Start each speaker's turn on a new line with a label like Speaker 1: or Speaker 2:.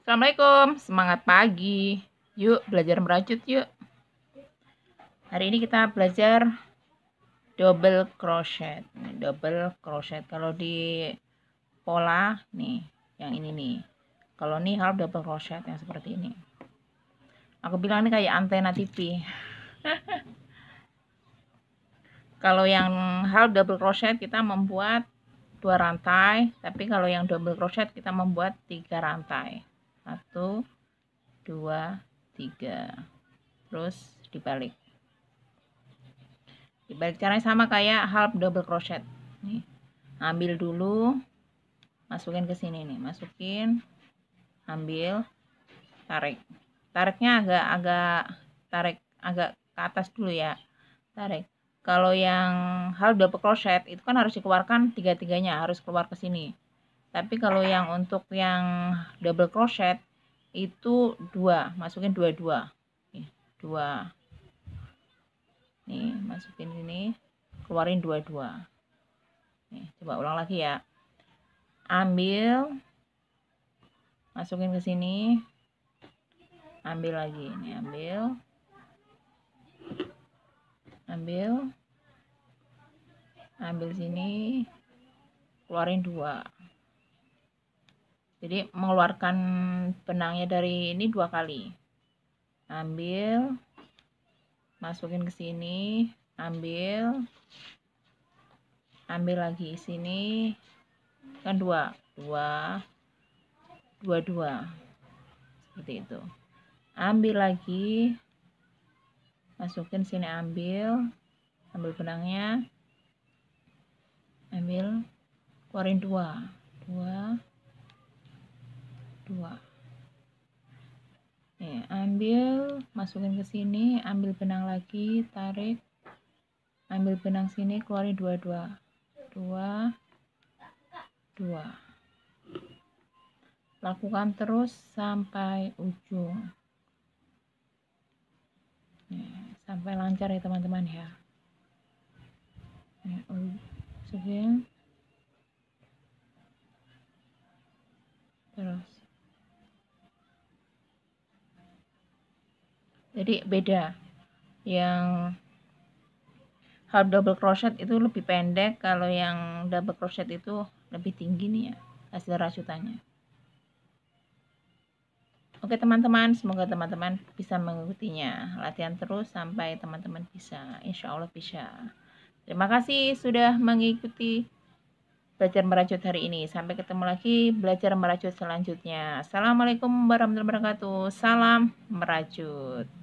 Speaker 1: Assalamualaikum, semangat pagi. Yuk belajar merajut yuk. Hari ini kita belajar double crochet. Double crochet kalau di pola nih, yang ini nih. Kalau nih half double crochet yang seperti ini. Aku bilang ini kayak antena TV. kalau yang half double crochet kita membuat dua rantai, tapi kalau yang double crochet kita membuat tiga rantai satu dua tiga terus dibalik dibalik caranya sama kayak half double crochet nih ambil dulu masukin ke sini nih masukin ambil tarik tariknya agak agak tarik agak ke atas dulu ya tarik kalau yang half double crochet itu kan harus dikeluarkan tiga-tiganya harus keluar ke sini tapi kalau yang untuk yang double crochet itu dua masukin dua dua dua nih masukin ini keluarin dua dua coba ulang lagi ya ambil masukin ke sini ambil lagi ini ambil ambil ambil sini keluarin dua jadi mengeluarkan benangnya dari ini dua kali ambil masukin ke sini ambil ambil lagi sini kan dua dua dua dua seperti itu ambil lagi masukin sini ambil ambil benangnya ambil keluarin dua dua 2 Nih, ambil masukin ke sini ambil benang lagi tarik ambil benang sini keluarin dua-dua dua dua lakukan terus sampai ujung Nih, sampai lancar ya teman-teman ya Nih, segini jadi beda yang half double crochet itu lebih pendek kalau yang double crochet itu lebih tinggi nih ya hasil rasutannya Oke teman-teman, semoga teman-teman bisa mengikutinya. Latihan terus sampai teman-teman bisa. Insya Allah bisa. Terima kasih sudah mengikuti belajar merajut hari ini. Sampai ketemu lagi belajar merajut selanjutnya. Assalamualaikum warahmatullahi wabarakatuh. Salam merajut.